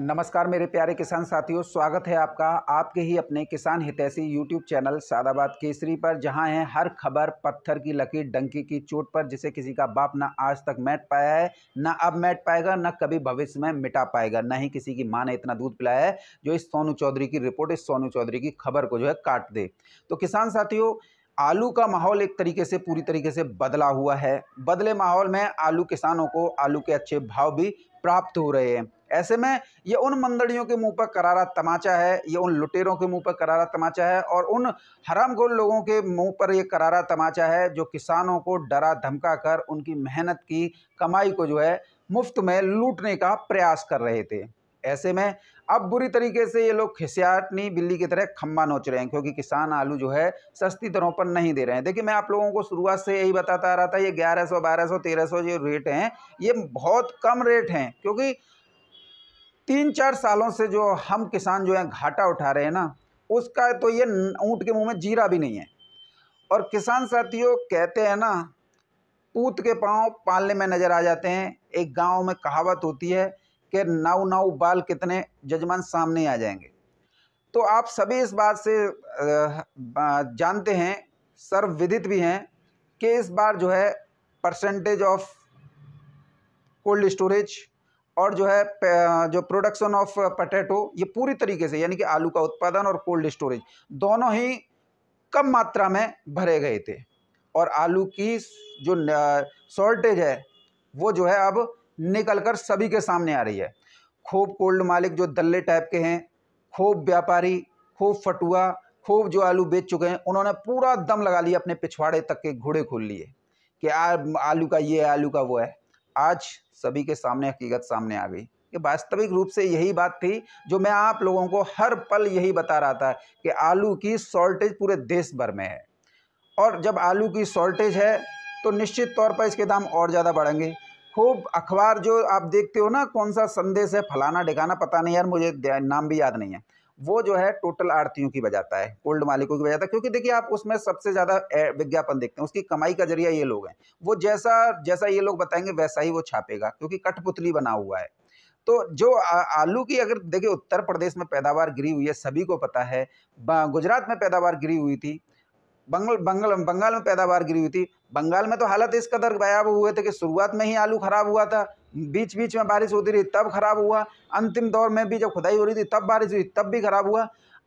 नमस्कार मेरे प्यारे किसान साथियों स्वागत है आपका आपके ही अपने किसान हितैषी यूट्यूब चैनल सादाबाद केसरी पर जहां है हर खबर पत्थर की लकीर डंकी की चोट पर जिसे किसी का बाप ना आज तक मैट पाया है ना अब मैट पाएगा ना कभी भविष्य में मिटा पाएगा ना ही किसी की माँ ने इतना दूध पिलाया है जो इस सोनू चौधरी की रिपोर्ट इस सोनू चौधरी की खबर को जो है काट दे तो किसान साथियों आलू का माहौल एक तरीके से पूरी तरीके से बदला हुआ है बदले माहौल में आलू किसानों को आलू के अच्छे भाव भी प्राप्त हो रहे हैं ऐसे में ये उन मंदड़ियों के मुंह पर करारा तमाचा है ये उन लुटेरों के मुंह पर करारा तमाचा है और उन गोल लोगों के मुंह पर ये करारा तमाचा है जो किसानों को डरा धमका कर उनकी मेहनत की कमाई को जो है मुफ्त में लूटने का प्रयास कर रहे थे ऐसे में अब बुरी तरीके से ये लोग खिसियाटनी बिल्ली की तरह खम्बा नोच रहे हैं क्योंकि किसान आलू जो है सस्ती दरों पर नहीं दे रहे हैं देखिए मैं आप लोगों को शुरुआत से यही बताता आ रहा था ये 1100, 1200, 1300 जो रेट हैं ये बहुत कम रेट हैं क्योंकि तीन चार सालों से जो हम किसान जो हैं घाटा उठा रहे हैं ना उसका तो ये ऊँट के मुंह में जीरा भी नहीं है और किसान साथियों कहते हैं ना पूत के पाँव पालने में नज़र आ जाते हैं एक गांव में कहावत होती है कि नौ नौ बाल कितने जजमान सामने आ जाएंगे तो आप सभी इस बात से जानते हैं सर्वविदित भी हैं कि इस बार जो है परसेंटेज ऑफ कोल्ड स्टोरेज और जो है जो प्रोडक्शन ऑफ पटेटो ये पूरी तरीके से यानी कि आलू का उत्पादन और कोल्ड स्टोरेज दोनों ही कम मात्रा में भरे गए थे और आलू की जो शॉर्टेज है वो जो है अब निकल कर सभी के सामने आ रही है खूब कोल्ड मालिक जो दल्ले टाइप के हैं खूब व्यापारी खूब फटुआ खूब जो आलू बेच चुके हैं उन्होंने पूरा दम लगा लिया अपने पिछवाड़े तक के घोड़े खोल लिए कि आ, आलू का ये आलू का वो है आज सभी के सामने हकीकत सामने आ गई कि वास्तविक रूप से यही बात थी जो मैं आप लोगों को हर पल यही बता रहा था कि आलू की शॉर्टेज पूरे देश भर में है और जब आलू की शॉर्टेज है तो निश्चित तौर पर इसके दाम और ज़्यादा बढ़ेंगे खूब अखबार जो आप देखते हो ना कौन सा संदेश है फलाना ढिकाना पता नहीं यार मुझे नाम भी याद नहीं है वो जो है टोटल आड़तियों की बजाता है कोल्ड मालिकों की बजाता है क्योंकि देखिए आप उसमें सबसे ज़्यादा विज्ञापन देखते हैं उसकी कमाई का जरिया ये लोग हैं वो जैसा जैसा ये लोग बताएंगे वैसा ही वो छापेगा क्योंकि कठपुतली बना हुआ है तो जो आलू की अगर देखिए उत्तर प्रदेश में पैदावार गिरी हुई है सभी को पता है गुजरात में पैदावार गिरी हुई थी बंगल बंगल बंगाल में पैदावार गिरी हुई थी बंगाल में तो हालत इस कदर गायब हुए थे कि शुरुआत में ही आलू खराब हुआ था बीच बीच में बारिश होती रही तब खराब हुआ अंतिम दौर में भी जब खुदाई हो रही थी तब बारिश हुई तब भी खराब हुआ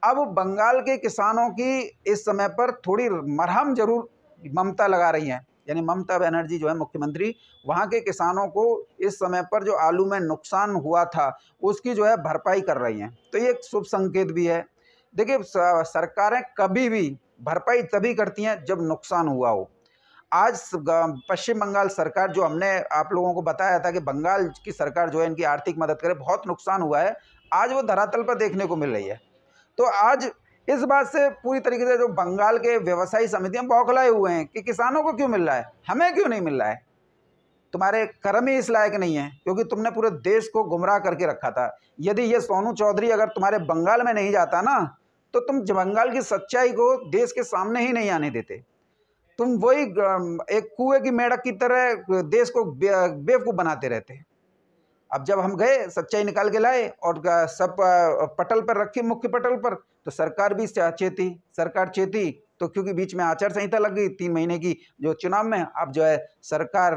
अब बंगाल के किसानों की इस समय पर थोड़ी मरहम जरूर ममता लगा रही हैं यानी ममता बनर्जी जो है मुख्यमंत्री वहाँ के किसानों को इस समय पर जो आलू में नुकसान हुआ था उसकी जो है भरपाई कर रही हैं तो ये एक शुभ संकेत भी है देखिए सरकारें कभी भी भरपाई तभी करती हैं जब नुकसान हुआ हो आज पश्चिम बंगाल सरकार जो हमने आप लोगों को बताया था कि बंगाल की सरकार जो है इनकी आर्थिक मदद करे बहुत नुकसान हुआ है आज वो धरातल पर देखने को मिल रही है तो आज इस बात से पूरी तरीके से जो बंगाल के व्यवसायी समितियां बौखलाए हुए हैं कि किसानों को क्यों मिल रहा है हमें क्यों नहीं मिल रहा है तुम्हारे कर्म ही इस लायक नहीं है क्योंकि तुमने पूरे देश को गुमराह करके रखा था यदि ये सोनू चौधरी अगर तुम्हारे बंगाल में नहीं जाता ना तो तुम बंगाल की सच्चाई को देश के सामने ही नहीं आने देते तुम वही एक कुएं की मेढक की तरह देश को बेवकूफ़ बनाते रहते अब जब हम गए सच्चाई निकाल के लाए और सब पटल पर रखी मुख्य पटल पर तो सरकार भी चेती सरकार चेती तो क्योंकि बीच में आचार संहिता लग गई तीन महीने की जो चुनाव में अब जो है सरकार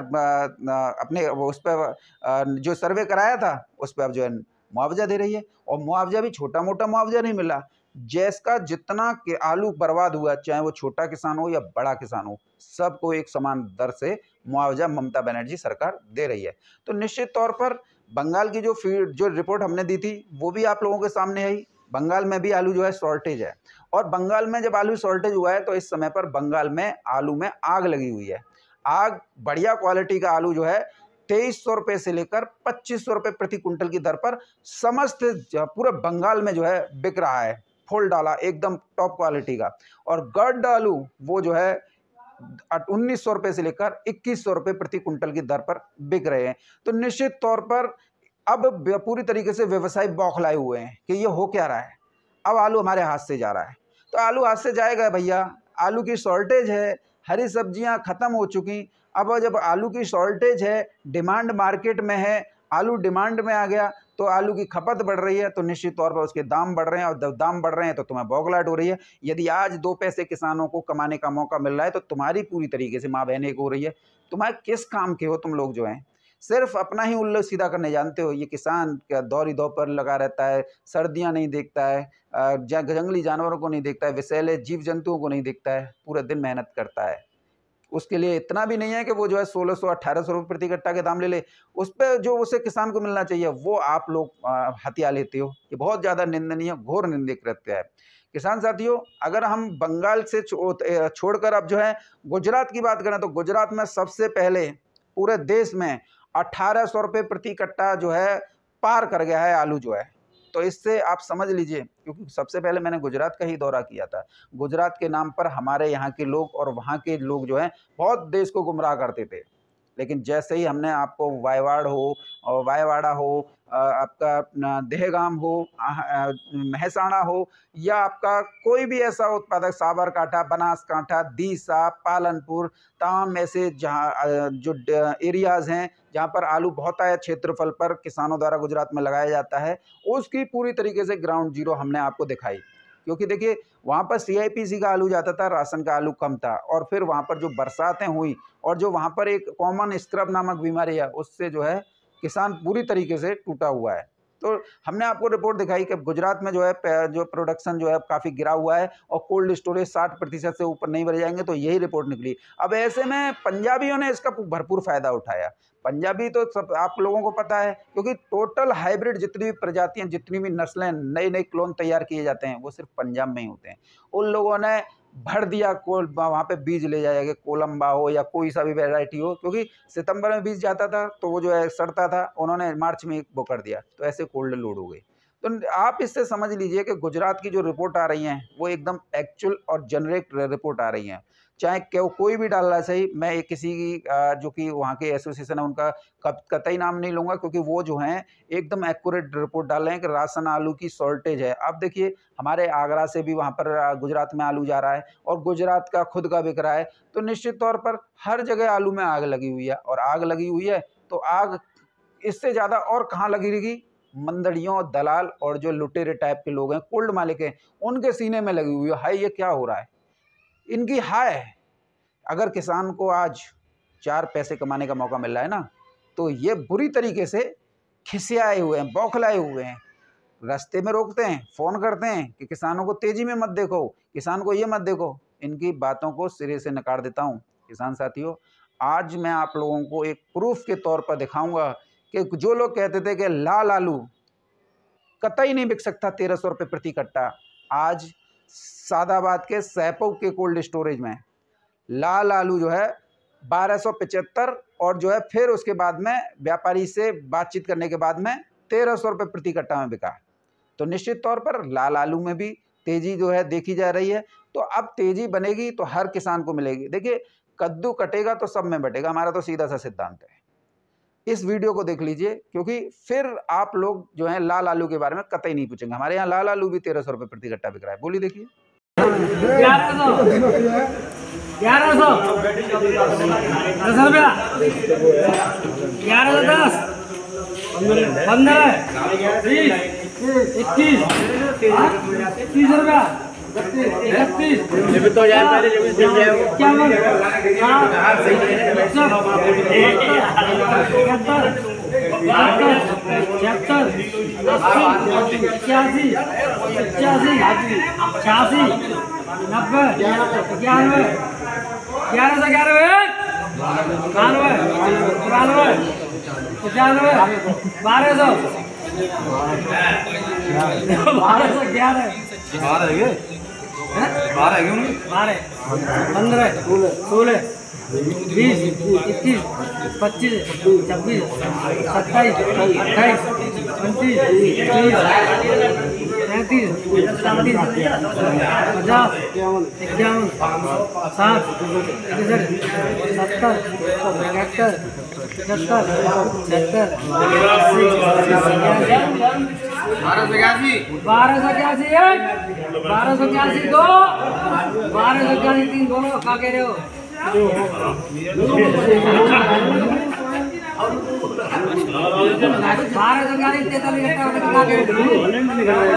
अपने उस पर जो सर्वे कराया था उस पर अब जो है मुआवजा दे रही है और मुआवजा भी छोटा मोटा मुआवजा नहीं मिला का जितना के आलू बर्बाद हुआ चाहे वो छोटा किसान हो या बड़ा किसान हो सबको एक समान दर से मुआवजा ममता बनर्जी सरकार दे रही है तो निश्चित तौर पर बंगाल की जो फीड जो रिपोर्ट हमने दी थी वो भी आप लोगों के सामने आई बंगाल में भी आलू जो है शॉर्टेज है और बंगाल में जब आलू शॉर्टेज हुआ है तो इस समय पर बंगाल में आलू में आग लगी हुई है आग बढ़िया क्वालिटी का आलू जो है तेईस सौ रुपये से लेकर पच्चीस सौ रुपये प्रति कुंटल की दर पर समस्त पूरे बंगाल में जो है बिक रहा है फुल डाला एकदम टॉप क्वालिटी का और गर्ड डालू वो जो है उन्नीस सौ रुपये से लेकर इक्कीस सौ रुपये प्रति कुंटल की दर पर बिक रहे हैं तो निश्चित तौर पर अब पूरी तरीके से व्यवसाय बौखलाए हुए हैं कि ये हो क्या रहा है अब आलू हमारे हाथ से जा रहा है तो आलू हाथ से जाएगा भैया आलू की शॉर्टेज है हरी सब्जियां ख़त्म हो चुकी अब जब आलू की शॉर्टेज है डिमांड मार्केट में है आलू डिमांड में आ गया तो आलू की खपत बढ़ रही है तो निश्चित तौर पर उसके दाम बढ़ रहे हैं और जब दाम बढ़ रहे हैं तो तुम्हें बौखलाहट हो रही है यदि आज दो पैसे किसानों को कमाने का मौका मिल रहा है तो तुम्हारी पूरी तरीके से माँ बहने हो रही है तुम्हारे किस काम के हो तुम लोग जो हैं सिर्फ अपना ही उल्लू सीधा करने जानते हो ये किसान दौरी दौ पर लगा रहता है सर्दियाँ नहीं देखता है जंगली जानवरों को नहीं देखता है विषैले जीव जंतुओं को नहीं देखता है पूरा दिन मेहनत करता है उसके लिए इतना भी नहीं है कि वो जो है सोलह सौ अट्ठारह सौ रुपये प्रति कट्टा के दाम ले ले उस पर जो उसे किसान को मिलना चाहिए वो आप लोग हथिया लेते हो ये बहुत ज़्यादा निंदनीय घोर निंदित कृत्य है किसान साथियों अगर हम बंगाल से छोड़कर अब जो है गुजरात की बात करें तो गुजरात में सबसे पहले पूरे देश में अट्ठारह सौ रुपये प्रति कट्टा जो है पार कर गया है आलू जो है तो इससे आप समझ लीजिए क्योंकि सबसे पहले मैंने गुजरात का ही दौरा किया था गुजरात के नाम पर हमारे यहाँ के लोग और वहाँ के लोग जो हैं बहुत देश को गुमराह करते थे लेकिन जैसे ही हमने आपको वायवाड़ हो और वायवाड़ा हो आपका देहगाम हो महसाणा हो या आपका कोई भी ऐसा उत्पादक साबरकांठा बनासकांठा दीसा पालनपुर तमाम ऐसे जहाँ जो एरियाज़ हैं जहाँ पर आलू बहुत आया क्षेत्रफल पर किसानों द्वारा गुजरात में लगाया जाता है उसकी पूरी तरीके से ग्राउंड जीरो हमने आपको दिखाई क्योंकि देखिए वहाँ पर सीआईपीसी का आलू जाता था राशन का आलू कम था और फिर वहाँ पर जो बरसातें हुई और जो वहाँ पर एक कॉमन स्क्रब नामक बीमारी है उससे जो है किसान पूरी तरीके से टूटा हुआ है तो हमने आपको रिपोर्ट दिखाई कि गुजरात में जो है जो प्रोडक्शन जो है काफ़ी गिरा हुआ है और कोल्ड स्टोरेज साठ प्रतिशत से ऊपर नहीं भरे जाएंगे तो यही रिपोर्ट निकली अब ऐसे में पंजाबियों ने इसका भरपूर फ़ायदा उठाया पंजाबी तो सब आप लोगों को पता है क्योंकि टोटल हाइब्रिड जितनी भी प्रजातियाँ जितनी भी नस्लें नए नए क्लोन तैयार किए जाते हैं वो सिर्फ पंजाब में ही होते हैं उन लोगों ने भर दिया कोल वहाँ पे बीज ले जाएगा कोलम्बा हो या कोई सा भी वेराइटी हो क्योंकि सितंबर में बीज जाता था तो वो जो है सड़ता था उन्होंने मार्च में वो कर दिया तो ऐसे कोल्ड लोड हो गई तो आप इससे समझ लीजिए कि गुजरात की जो रिपोर्ट आ रही हैं वो एकदम एक्चुअल और जनरेट रिपोर्ट आ रही हैं चाहे क्यों कोई भी डाल रहा है सही मैं एक किसी की जो कि वहाँ के एसोसिएशन है उनका कब कतई नाम नहीं लूँगा क्योंकि वो जो हैं एकदम एक्यूरेट रिपोर्ट डाल रहे हैं कि राशन आलू की शॉर्टेज है अब देखिए हमारे आगरा से भी वहाँ पर गुजरात में आलू जा रहा है और गुजरात का खुद का बिक रहा है तो निश्चित तौर पर हर जगह आलू में आग लगी हुई है और आग लगी हुई है तो आग इससे ज़्यादा और कहाँ लगी रहेगी मंदड़ियों दलाल और जो लुटेरे टाइप के लोग हैं कोल्ड मालिक हैं उनके सीने में लगी हुई है हाई ये क्या हो रहा है इनकी हाय है अगर किसान को आज चार पैसे कमाने का मौका मिल रहा है ना तो ये बुरी तरीके से खिसियाए हुए हैं बौखलाए हुए हैं रास्ते में रोकते हैं फ़ोन करते हैं कि किसानों को तेज़ी में मत देखो किसान को ये मत देखो इनकी बातों को सिरे से नकार देता हूँ किसान साथियों आज मैं आप लोगों को एक प्रूफ के तौर पर दिखाऊंगा कि जो लोग कहते थे कि लाल आलू कतई नहीं बिक सकता तेरह सौ रुपये प्रति कट्टा आज सादाबाद के सैपो के कोल्ड स्टोरेज में लाल आलू जो है बारह और जो है फिर उसके बाद में व्यापारी से बातचीत करने के बाद में तेरह सौ रुपये प्रति कट्टा में बिका तो निश्चित तौर पर लाल आलू में भी तेज़ी जो है देखी जा रही है तो अब तेज़ी बनेगी तो हर किसान को मिलेगी देखिए कद्दू कटेगा तो सब में बटेगा हमारा तो सीधा सा सिद्धांत है इस वीडियो को देख लीजिए क्योंकि फिर आप लोग जो है लाल आलू के बारे में कतई नहीं पूछेंगे हमारे यहाँ लाल आलू भी तेरह सौ रुपये प्रति कट्टा बिक रहा है बोली देखिए दस रुपया ग्यारह सौ दस पंद्रह बीस इक्कीस तीस रुपया तो यार पहले जब इस क्या बोल हां सही है छिहत्तर अस्सी इक्यासी पचासी छियासी नब्बे इक्यानवे ग्यारह सौ ग्यारहवे बानवे तिरानवे पचानवे बारह सौ बारह सौ ग्यारह बारह है बारह है बारह पंद्रह सोलह बीस इक्कीस पच्चीस छब्बीस सत्ताईस अट्ठाईस उनतीस तीस पैंतीस चालीस पचास इक्यावन साठ तिरसठ सत्तर इकहत्तर पचहत्तर छिहत्तर अस्सी बारह सौ इक्यासी बारह सौ इक्यासी एक बारह सौ इक्यासी दो बारह सौ इक्यासी तीन दोनों खा के रहे हो बारह सौ इक्यासी तैतालीस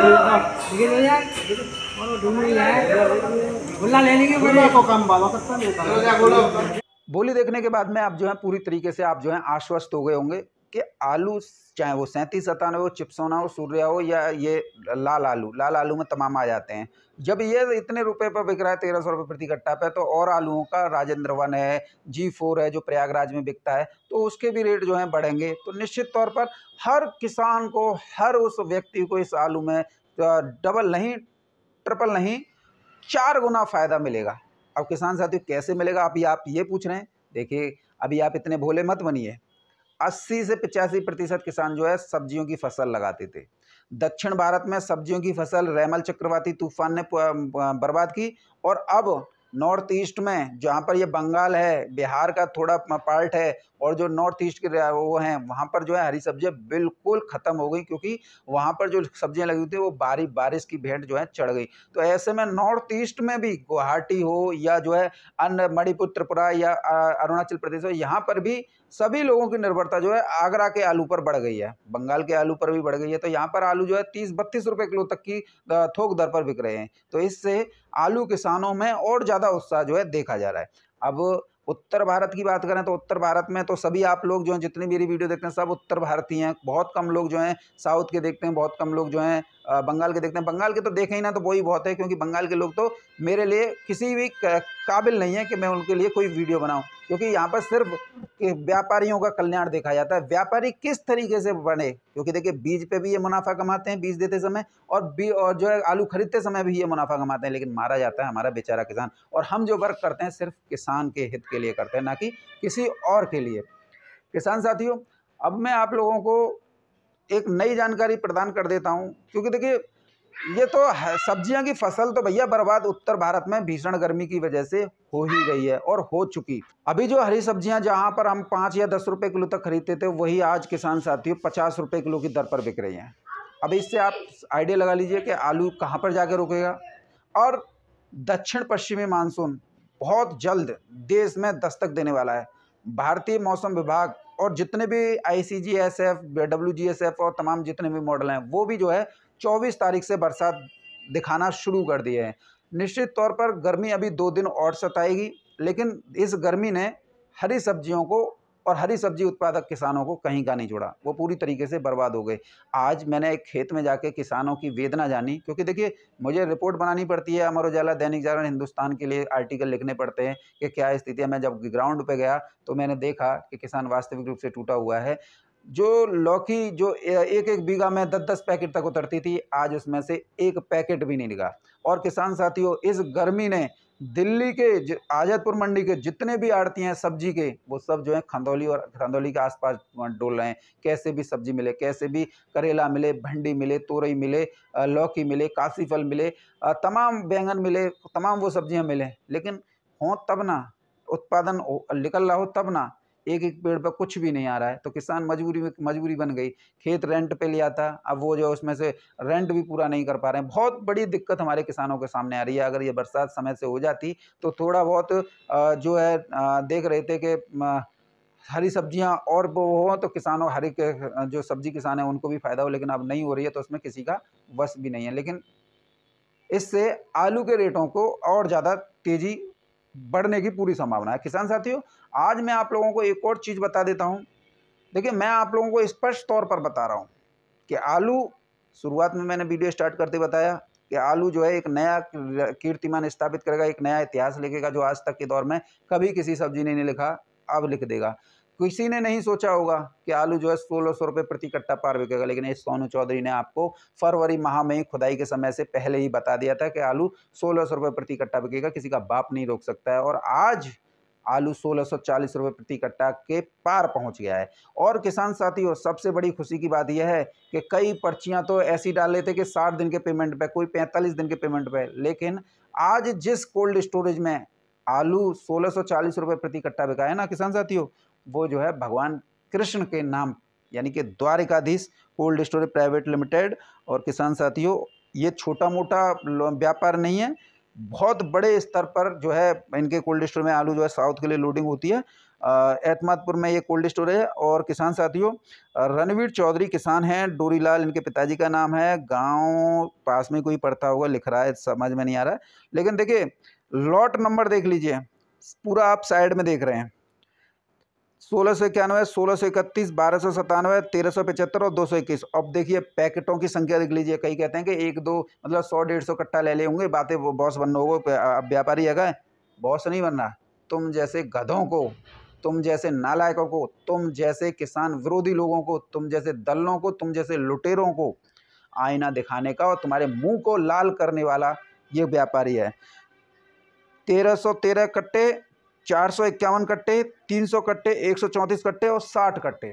बोली देखने के बाद में आप जो है पूरी तरीके से आप जो है आश्वस्त हो गए होंगे कि आलू चाहे वो सैंतीस सतानवे हो चिप्सोना हो सूर्या हो या ये लाल आलू लाल आलू में तमाम आ जाते हैं जब ये इतने रुपए पर बिक रहा है तेरह सौ रुपये प्रति कट्टा पे तो और आलूओं का राजेंद्र वन है जी फोर है जो प्रयागराज में बिकता है तो उसके भी रेट जो हैं बढ़ेंगे तो निश्चित तौर पर हर किसान को हर उस व्यक्ति को इस आलू में डबल नहीं ट्रिपल नहीं चार गुना फ़ायदा मिलेगा अब किसान साथियों कैसे मिलेगा अभी आप ये पूछ रहे हैं देखिए अभी आप इतने भोले मत बनिए अस्सी से पचासी प्रतिशत किसान जो है सब्जियों की फसल लगाते थे दक्षिण भारत में सब्जियों की फसल रैमल चक्रवाती तूफान ने बर्बाद की और अब नॉर्थ ईस्ट में जहाँ पर ये बंगाल है बिहार का थोड़ा पार्ट है और जो नॉर्थ ईस्ट के वो हैं वहाँ पर जो है हरी सब्जियाँ बिल्कुल ख़त्म हो गई क्योंकि वहाँ पर जो सब्जियाँ लगी हुई थी वो बारी बारिश की भेंट जो है चढ़ गई तो ऐसे में नॉर्थ ईस्ट में भी गुवाहाटी हो या जो है अन्य मणिपुर त्रिपुरा या अरुणाचल प्रदेश हो यहाँ पर भी सभी लोगों की निर्भरता जो है आगरा के आलू पर बढ़ गई है बंगाल के आलू पर भी बढ़ गई है तो यहाँ पर आलू जो है तीस बत्तीस रुपये किलो तक की थोक दर पर बिक रहे हैं तो इससे आलू किसानों में और ज़्यादा उत्साह जो है देखा जा रहा है अब उत्तर भारत की बात करें तो उत्तर भारत में तो सभी आप लोग जो हैं जितनी मेरी वीडियो देखते हैं सब उत्तर भारतीय हैं बहुत कम लोग जो हैं साउथ के देखते हैं बहुत कम लोग जो हैं बंगाल के देखते हैं बंगाल के तो देखें ही ना तो वही बहुत है क्योंकि बंगाल के लोग तो मेरे लिए किसी भी काबिल नहीं है कि मैं उनके लिए कोई वीडियो बनाऊँ क्योंकि यहाँ पर सिर्फ व्यापारियों का कल्याण देखा जाता है व्यापारी किस तरीके से बने क्योंकि देखिए बीज पे भी ये मुनाफा कमाते हैं बीज देते समय और बी और जो है आलू खरीदते समय भी ये मुनाफा कमाते हैं लेकिन मारा जाता है हमारा बेचारा किसान और हम जो वर्क करते हैं सिर्फ किसान के हित के लिए करते हैं ना कि किसी और के लिए किसान साथियों अब मैं आप लोगों को एक नई जानकारी प्रदान कर देता हूँ क्योंकि देखिए ये तो सब्जियाँ की फसल तो भैया बर्बाद उत्तर भारत में भीषण गर्मी की वजह से हो ही गई है और हो चुकी अभी जो हरी सब्जियां जहां पर हम पाँच या दस रुपए किलो तक खरीदते थे वही आज किसान साथियों पचास रुपए किलो की दर पर बिक रही हैं अब इससे आप आइडिया लगा लीजिए कि आलू कहाँ पर जाकर रुकेगा और दक्षिण पश्चिमी मानसून बहुत जल्द देश में दस्तक देने वाला है भारतीय मौसम विभाग और जितने भी I C G S F W G S F और तमाम जितने भी मॉडल हैं वो भी जो है चौबीस तारीख से बरसात दिखाना शुरू कर दिए हैं निश्चित तौर पर गर्मी अभी दो दिन और सताएगी लेकिन इस गर्मी ने हरी सब्जियों को और हरी सब्जी उत्पादक किसानों को कहीं का नहीं जुड़ा वो पूरी तरीके से बर्बाद हो गए आज मैंने एक खेत में जाके किसानों की वेदना जानी क्योंकि देखिए मुझे रिपोर्ट बनानी पड़ती है अमर उजाला दैनिक जागरण हिंदुस्तान के लिए आर्टिकल लिखने पड़ते हैं कि क्या स्थिति है मैं जब ग्राउंड पर गया तो मैंने देखा कि किसान वास्तविक रूप से टूटा हुआ है जो लौकी जो एक एक बीघा में दस दस पैकेट तक उतरती थी आज उसमें से एक पैकेट भी नहीं निकला और किसान साथियों इस गर्मी ने दिल्ली के आजादपुर मंडी के जितने भी आड़ती हैं सब्जी के वो सब जो है खंदौली और खंदौली के आसपास डोल रहे हैं कैसे भी सब्जी मिले कैसे भी करेला मिले भंडी मिले तोरई मिले लौकी मिले काशी फल मिले तमाम बैंगन मिले तमाम वो सब्जियां मिले लेकिन हों तब ना उत्पादन निकल रहा हो तब ना एक एक पेड़ पर कुछ भी नहीं आ रहा है तो किसान मजबूरी में मजबूरी बन गई खेत रेंट पे लिया था अब वो जो उसमें से रेंट भी पूरा नहीं कर पा रहे हैं बहुत बड़ी दिक्कत हमारे किसानों के सामने आ रही है अगर ये बरसात समय से हो जाती तो थोड़ा बहुत जो है देख रहे थे कि हरी सब्जियां और वो हो तो किसानों हरी जो सब्जी किसान हैं उनको भी फ़ायदा हो लेकिन अब नहीं हो रही है तो उसमें किसी का वश भी नहीं है लेकिन इससे आलू के रेटों को और ज़्यादा तेज़ी बढ़ने की पूरी संभावना है किसान साथियों आज मैं आप लोगों को एक और चीज़ बता देता हूँ देखिए मैं आप लोगों को स्पष्ट तौर पर बता रहा हूँ कि आलू शुरुआत में मैंने वीडियो स्टार्ट करते बताया कि आलू जो है एक नया कीर्तिमान स्थापित करेगा एक नया इतिहास लिखेगा जो आज तक के दौर में कभी किसी सब्जी ने नहीं लिखा अब लिख देगा किसी ने नहीं सोचा होगा कि आलू जो है सोलह सौ रुपये प्रति कट्टा पार बिकेगा लेकिन इस सोनू चौधरी ने आपको फरवरी माह में खुदाई के समय से पहले ही बता दिया था कि आलू सोलह सौ रुपये प्रति कट्टा बिकेगा किसी का बाप नहीं रोक सकता है और आज आलू सोलह सौ चालीस रुपये प्रति कट्टा के पार पहुंच गया है और किसान साथियों सबसे बड़ी खुशी की बात यह है कि कई पर्चियां तो ऐसी डाल लेते कि साठ दिन के पेमेंट पे कोई पैंतालीस दिन के पेमेंट पे लेकिन आज जिस कोल्ड स्टोरेज में आलू सोलह सौ चालीस रुपये प्रति कट्टा बिका है ना किसान साथियों वो जो है भगवान कृष्ण के नाम यानी कि Dwarkadhish cold storage private limited और किसान साथियों ये छोटा मोटा व्यापार नहीं है बहुत बड़े स्तर पर जो है इनके कोल्ड स्टोर में आलू जो है साउथ के लिए लोडिंग होती है एतमादपुर में ये कोल्ड स्टोर है और किसान साथियों रणवीर चौधरी किसान हैं डोरीलाल इनके पिताजी का नाम है गांव पास में कोई पड़ता होगा लिख रहा है समझ में नहीं आ रहा है लेकिन देखिए लॉट नंबर देख लीजिए पूरा आप साइड में देख रहे हैं सोलह सौ इक्यानवे सोलह सौ इकतीस बारह सौ सतानवे तेरह सौ पचहत्तर और दो सौ इक्कीस अब देखिए पैकेटों की संख्या देख लीजिए कई कहते हैं कि एक दो मतलब सौ डेढ़ सौ कट्टा ले होंगे बातें बॉस बनना होगा अब व्यापारी है बॉस नहीं बनना तुम जैसे गधों को तुम जैसे नालायकों को तुम जैसे किसान विरोधी लोगों को तुम जैसे दलों को तुम जैसे लुटेरों को आईना दिखाने का और तुम्हारे मुंह को लाल करने वाला ये व्यापारी है तेरह सौ तेरह कट्टे चार सौ इक्यावन कट्टे तीन सौ कट्टे एक सौ चौंतीस कट्टे और साठ कट्टे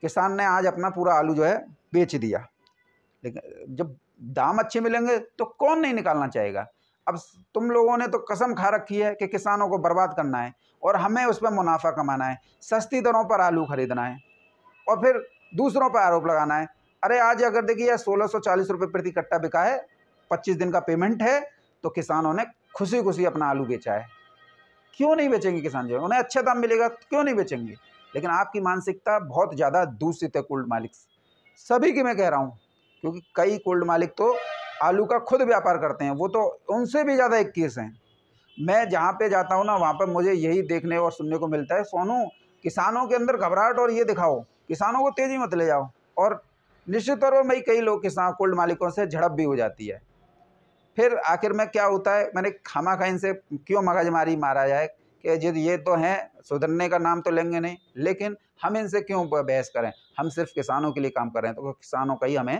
किसान ने आज अपना पूरा आलू जो है बेच दिया लेकिन जब दाम अच्छे मिलेंगे तो कौन नहीं निकालना चाहेगा अब तुम लोगों ने तो कसम खा रखी है कि किसानों को बर्बाद करना है और हमें उस पर मुनाफा कमाना है सस्ती दरों पर आलू खरीदना है और फिर दूसरों पर आरोप लगाना है अरे आज अगर देखिए सोलह सौ चालीस रुपये प्रति कट्टा बिका है पच्चीस दिन का पेमेंट है तो किसानों ने खुशी खुशी अपना आलू बेचा है क्यों नहीं बेचेंगे किसान जो उन्हें अच्छा दाम मिलेगा क्यों नहीं बेचेंगे लेकिन आपकी मानसिकता बहुत ज़्यादा दूषित है कोल्ड मालिक सभी की मैं कह रहा हूँ क्योंकि कई कोल्ड मालिक तो आलू का खुद व्यापार करते हैं वो तो उनसे भी ज़्यादा केस हैं मैं जहाँ पे जाता हूँ ना वहाँ पर मुझे यही देखने और सुनने को मिलता है सोनू किसानों के अंदर घबराहट और ये दिखाओ किसानों को तेज़ी मत ले जाओ और निश्चित तौर पर मई कई लोग किसान कोल्ड मालिकों से झड़प भी हो जाती है फिर आखिर में क्या होता है मैंने खामा खा इनसे क्यों मगजमारी मारा जाए कि जी ये तो हैं सुधरने का नाम तो लेंगे नहीं लेकिन हम इनसे क्यों बहस करें हम सिर्फ किसानों के लिए काम कर रहे हैं तो किसानों का ही हमें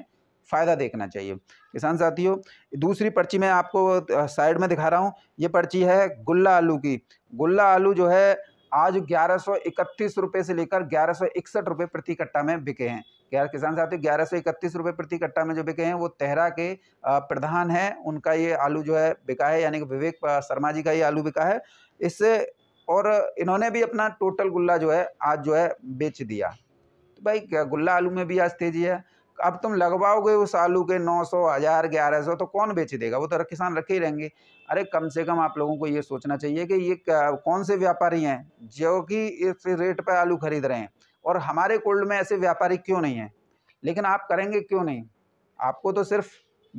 फ़ायदा देखना चाहिए किसान साथियों दूसरी पर्ची मैं आपको साइड में दिखा रहा हूँ ये पर्ची है गुल्ला आलू की गुल्ला आलू जो है आज ग्यारह सौ इकतीस रुपये से लेकर ग्यारह सौ इकसठ रुपये प्रति कट्टा में बिके हैं ग्यारह किसान साथी ग्यारह सौ इकतीस रुपये प्रति कट्टा में जो बिके हैं वो तेहरा के प्रधान हैं उनका ये आलू जो है बिका है यानी कि विवेक शर्मा जी का ये आलू बिका है इससे और इन्होंने भी अपना टोटल गुल्ला जो है आज जो है बेच दिया तो भाई गुल्ला आलू में भी आज तेज़ी है अब तुम लगवाओगे उस आलू के नौ सौ हज़ार ग्यारह सौ तो कौन बेच देगा वो तो किसान रखे ही रहेंगे अरे कम से कम आप लोगों को ये सोचना चाहिए कि ये कौन से व्यापारी हैं जो कि इस रेट पर आलू खरीद रहे हैं और हमारे कोल्ड में ऐसे व्यापारी क्यों नहीं हैं लेकिन आप करेंगे क्यों नहीं आपको तो सिर्फ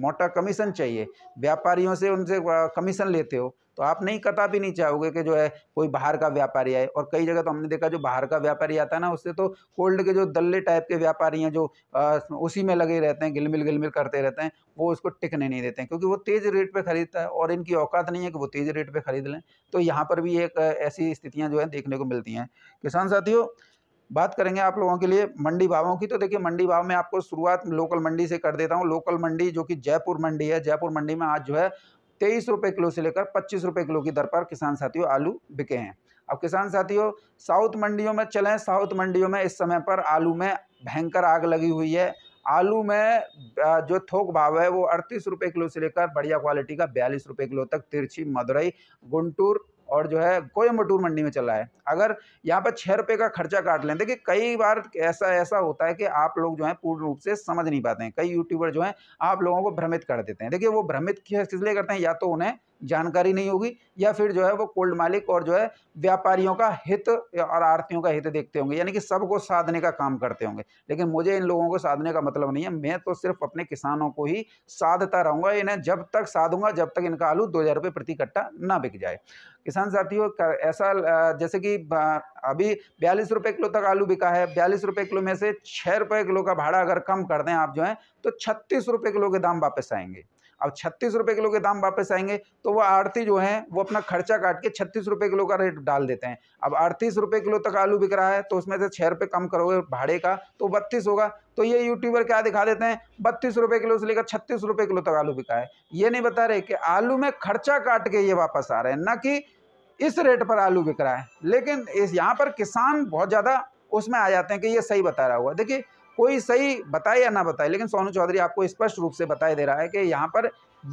मोटा कमीशन चाहिए व्यापारियों से उनसे कमीशन लेते हो तो आप नहीं कता भी नहीं चाहोगे कि जो है कोई बाहर का व्यापारी आए और कई जगह तो हमने देखा जो बाहर का व्यापारी आता है ना उससे तो कोल्ड के जो दल्ले टाइप के व्यापारी हैं जो आ, उसी में लगे रहते हैं गिलमिल गिलमिल करते रहते हैं वो उसको टिकने नहीं देते हैं क्योंकि वो तेज़ रेट पर ख़रीदता है और इनकी औकात नहीं है कि वो तेज़ रेट पर ख़रीद लें तो यहाँ पर भी एक ऐसी स्थितियाँ जो है देखने को मिलती हैं किसान साथियों बात करेंगे आप लोगों के लिए मंडी भावों की तो देखिए मंडी भाव में आपको शुरुआत लोकल मंडी से कर देता हूँ लोकल मंडी जो कि जयपुर मंडी है जयपुर मंडी में आज जो है तेईस रुपये किलो से लेकर पच्चीस रुपये किलो की दर पर किसान साथियों आलू बिके हैं अब किसान साथियों साउथ मंडियों में चलें साउथ मंडियों में इस समय पर आलू में भयंकर आग लगी हुई है आलू में जो थोक भाव है वो अड़तीस रुपये किलो से लेकर बढ़िया क्वालिटी का बयालीस रुपये किलो तक तिरछी मदुरई गुंटूर और जो है कोयम्बटूर मंडी में चला है अगर यहाँ पर छः रुपये का खर्चा काट लें देखिए कई बार ऐसा ऐसा होता है कि आप लोग जो है पूर्ण रूप से समझ नहीं पाते हैं कई यूट्यूबर जो हैं आप लोगों को भ्रमित कर देते हैं देखिए वो भ्रमित किस लिए करते हैं या तो उन्हें जानकारी नहीं होगी या फिर जो है वो कोल्ड मालिक और जो है व्यापारियों का हित और आरतियों का हित देखते होंगे यानी कि सबको साधने का काम करते होंगे लेकिन मुझे इन लोगों को साधने का मतलब नहीं है मैं तो सिर्फ अपने किसानों को ही साधता रहूँगा इन्हें जब तक साधूंगा जब तक इनका आलू दो हज़ार रुपये प्रति कट्टा ना बिक जाए किसान साथियों ऐसा जैसे कि अभी बयालीस रुपये किलो तक आलू बिका है बयालीस रुपये किलो में से छः रुपये किलो का भाड़ा अगर कम कर दें आप जो है तो छत्तीस रुपये किलो के दाम वापस आएंगे अब छत्तीस रुपये किलो के दाम वापस आएंगे तो वह आड़ती जो है वो अपना खर्चा काट के छत्तीस रुपये किलो का रेट डाल देते हैं अब अड़तीस रुपये किलो तक आलू बिक रहा है तो उसमें से छः रुपये कम करोगे भाड़े का तो बत्तीस होगा तो ये यूट्यूबर क्या दिखा देते हैं बत्तीस रुपये किलो से लेकर छत्तीस रुपये किलो तक आलू बिका है ये नहीं बता रहे कि आलू में खर्चा काट के ये वापस आ रहे हैं ना कि इस रेट पर आलू बिक रहा है लेकिन इस यहाँ पर किसान बहुत ज़्यादा उसमें आ जाते हैं कि ये सही बता रहा हुआ देखिए कोई सही बताए या ना बताए लेकिन सोनू चौधरी आपको स्पष्ट रूप से बताई दे रहा है कि यहाँ पर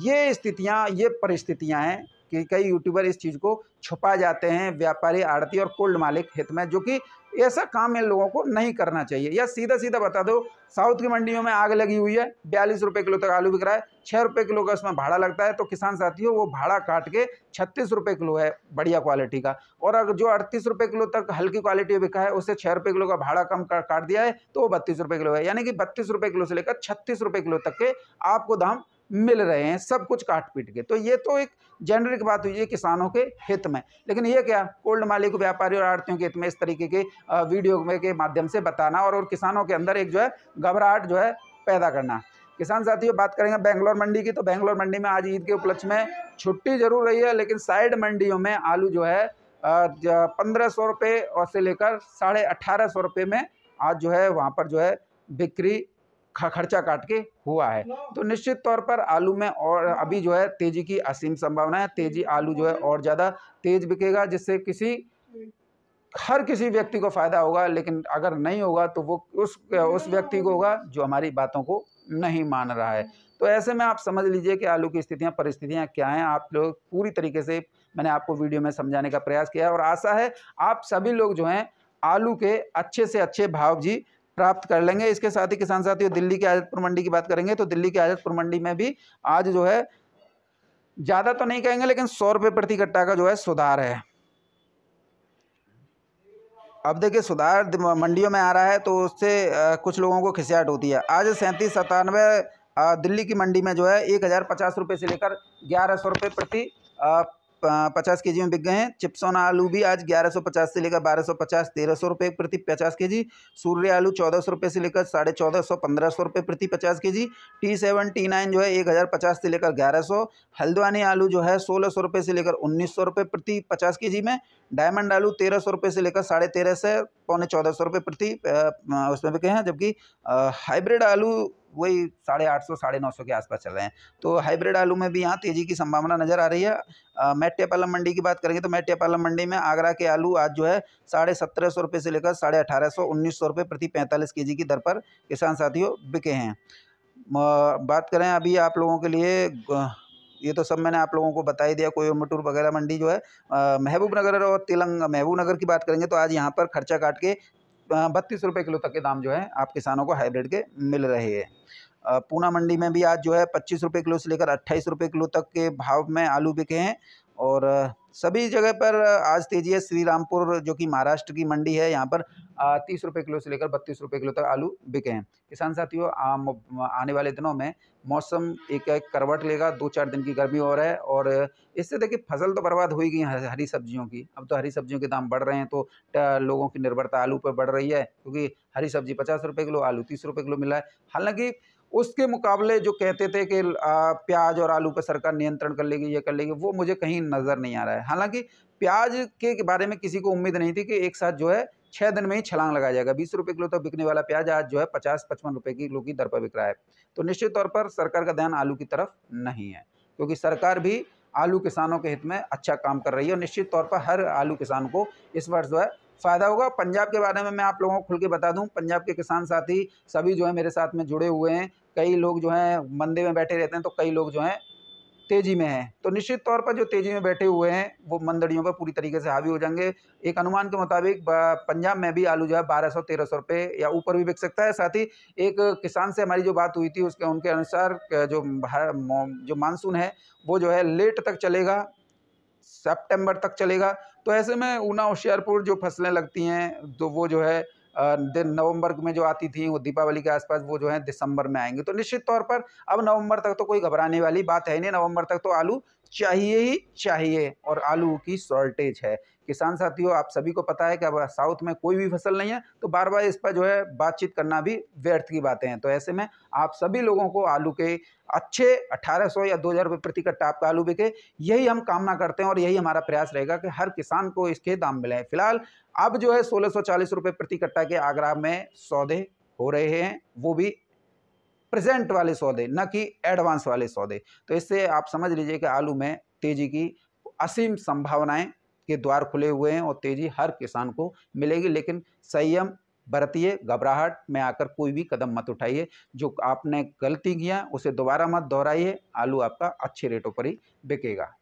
ये स्थितियाँ ये परिस्थितियाँ हैं कि कई यूट्यूबर इस चीज़ को छुपा जाते हैं व्यापारी आड़ती और कोल्ड मालिक हित में जो कि ऐसा काम इन लोगों को नहीं करना चाहिए या सीधा सीधा बता दो साउथ की मंडियों में आग लगी हुई है बयालीस रुपये किलो तक आलू बिक रहा है छः रुपये किलो का उसमें भाड़ा लगता है तो किसान साथियों वो भाड़ा काट के छत्तीस रुपये किलो है बढ़िया क्वालिटी का और अगर जो अड़तीस रुपये किलो तक हल्की क्वालिटी बिका है उससे छः रुपये किलो का भाड़ा कम काट दिया है तो वो बत्तीस रुपये किलो है यानी कि बत्तीस रुपये किलो से लेकर छत्तीस रुपये किलो तक के आपको दाम मिल रहे हैं सब कुछ काट पीट के तो ये तो एक जेनरिक बात हुई है किसानों के हित में लेकिन ये क्या कोल्ड मालिक व्यापारी और आड़तियों के हित में इस तरीके के वीडियो के माध्यम से बताना और, और किसानों के अंदर एक जो है घबराहट जो है पैदा करना किसान साथियों बात करेंगे बेंगलोर मंडी की तो बेंगलोर मंडी में आज ईद के उपलक्ष्य में छुट्टी जरूर रही है लेकिन साइड मंडियों में आलू जो है पंद्रह सौ रुपये और से लेकर साढ़े अट्ठारह सौ रुपये में आज जो है वहाँ पर जो है बिक्री खर्चा काट के हुआ है तो निश्चित तौर पर आलू में और अभी जो है तेज़ी की असीम संभावना है तेज़ी आलू जो है और ज़्यादा तेज़ बिकेगा जिससे किसी हर किसी व्यक्ति को फ़ायदा होगा लेकिन अगर नहीं होगा तो वो उस उस व्यक्ति को होगा जो हमारी बातों को नहीं मान रहा है तो ऐसे में आप समझ लीजिए कि आलू की स्थितियाँ परिस्थितियाँ क्या हैं आप लोग पूरी तरीके से मैंने आपको वीडियो में समझाने का प्रयास किया है और आशा है आप सभी लोग जो हैं आलू के अच्छे से अच्छे भाव जी प्राप्त कर लेंगे इसके साथ ही किसान साथियों दिल्ली के आजतपुर मंडी की बात करेंगे तो दिल्ली के आजतपुर मंडी में भी आज जो है ज़्यादा तो नहीं कहेंगे लेकिन सौ रुपये प्रति कट्टा का जो है सुधार है अब देखिए सुधार मंडियों में आ रहा है तो उससे कुछ लोगों को खिसियाट होती है आज सैंतीस सतानवे दिल्ली की मंडी में जो है एक हज़ार पचास रुपये से लेकर ग्यारह सौ रुपये प्रति पचास के जी में बिक गए हैं चिप्सोन आलू भी आज ग्यारह सौ पचास से लेकर बारह सौ पचास तेरह सौ रुपये प्रति पचास के जी सूर्य आलू चौदह सौ रुपये से लेकर साढ़े चौदह सौ पंद्रह सौ रुपये प्रति पचास K G T seven T nine जो है एक हज़ार पचास से लेकर ग्यारह सौ हल्द्वानी आलू जो है सोलह सौ रुपये से लेकर उन्नीस सौ रुपये प्रति पचास के जी में डायमंड आलू तेरह सौ रुपये से लेकर साढ़े तेरह से पौने चौदह सौ रुपये प्रति उसमें बिके हैं जबकि हाइब्रिड आलू वही साढ़े आठ सौ साढ़े नौ सौ के आसपास चल रहे हैं तो हाइब्रिड आलू में भी यहाँ तेज़ी की संभावना नज़र आ रही है मैट्यापालम मंडी की बात करेंगे तो मैट्यापालम मंडी में आगरा के आलू आज जो है साढ़े सत्रह सौ रुपये से लेकर साढ़े अठारह सौ उन्नीस सौ रुपये प्रति पैंतालीस के जी की दर पर किसान साथियों बिके हैं बात करें अभी आप लोगों के लिए ये तो सब मैंने आप लोगों को बता ही दिया मटूर वगैरह मंडी जो है महबूब नगर और तेलंग महबूब नगर की बात करेंगे तो आज यहाँ पर खर्चा काट के बत्तीस रुपये किलो तक के दाम जो है आप किसानों को हाइब्रिड के मिल रहे हैं पूना मंडी में भी आज जो है पच्चीस रुपये किलो से लेकर अट्ठाईस रुपये किलो तक के भाव में आलू बिके हैं और सभी जगह पर आज तेजी है श्रीरामपुर जो कि महाराष्ट्र की मंडी है यहाँ पर तीस रुपये किलो से लेकर बत्तीस रुपये किलो तक आलू बिके हैं किसान साथियों आने वाले दिनों में मौसम एक एक करवट लेगा दो चार दिन की गर्मी और है और इससे देखिए फसल तो बर्बाद होगी हरी सब्जियों की अब तो हरी सब्जियों के दाम बढ़ रहे हैं तो लोगों की निर्भरता आलू पर बढ़ रही है क्योंकि हरी सब्जी पचास रुपये किलो आलू तीस रुपये किलो मिला है हालांकि उसके मुकाबले जो कहते थे कि प्याज और आलू पर सरकार नियंत्रण कर लेगी ये कर लेगी वो मुझे कहीं नज़र नहीं आ रहा है हालांकि प्याज के बारे में किसी को उम्मीद नहीं थी कि एक साथ जो है छः दिन में ही छलांग लगाया जाएगा बीस रुपये किलो तक तो बिकने वाला प्याज आज जो है पचास पचपन रुपये किलो की दर पर बिक रहा है तो निश्चित तौर पर सरकार का ध्यान आलू की तरफ नहीं है क्योंकि सरकार भी आलू किसानों के हित में अच्छा काम कर रही है और निश्चित तौर पर हर आलू किसान को इस वर्ष जो है फ़ायदा होगा पंजाब के बारे में मैं आप लोगों को खुल के बता दूं पंजाब के किसान साथी सभी जो है मेरे साथ में जुड़े हुए हैं कई लोग जो हैं मंदे में बैठे रहते हैं तो कई लोग जो हैं तेज़ी में हैं तो निश्चित तौर पर जो तेज़ी में बैठे हुए हैं वो मंदड़ियों पर पूरी तरीके से हावी हो जाएंगे एक अनुमान के मुताबिक पंजाब में भी आलू जो है बारह सौ तेरह सौ रुपये या ऊपर भी बिक सकता है साथ ही एक किसान से हमारी जो बात हुई थी उसके उनके अनुसार जो जो मानसून है वो जो है लेट तक चलेगा सेप्टेम्बर तक चलेगा तो ऐसे में ऊना होशियारपुर जो फसलें लगती हैं तो वो जो है नवंबर में जो आती थी वो दीपावली के आसपास वो जो है दिसंबर में आएंगे तो निश्चित तौर पर अब नवंबर तक तो कोई घबराने वाली बात है नहीं नवंबर तक तो आलू चाहिए ही चाहिए और आलू की शॉर्टेज है किसान साथियों आप सभी को पता है कि अब साउथ में कोई भी फसल नहीं है तो बार बार इस पर जो है बातचीत करना भी व्यर्थ की बातें हैं तो ऐसे में आप सभी लोगों को आलू के अच्छे 1800 या 2000 रुपये प्रति कट्टा आपका आलू बिके यही हम कामना करते हैं और यही हमारा प्रयास रहेगा कि हर किसान को इसके दाम मिले फिलहाल अब जो है सोलह सौ प्रति कट्टा के आगरा में सौदे हो रहे हैं वो भी प्रेजेंट वाले सौदे न कि एडवांस वाले सौदे तो इससे आप समझ लीजिए कि आलू में तेज़ी की असीम संभावनाएं के द्वार खुले हुए हैं और तेज़ी हर किसान को मिलेगी लेकिन संयम बरतिए घबराहट में आकर कोई भी कदम मत उठाइए जो आपने गलती किया उसे दोबारा मत दोहराइए आलू आपका अच्छे रेटों पर ही बिकेगा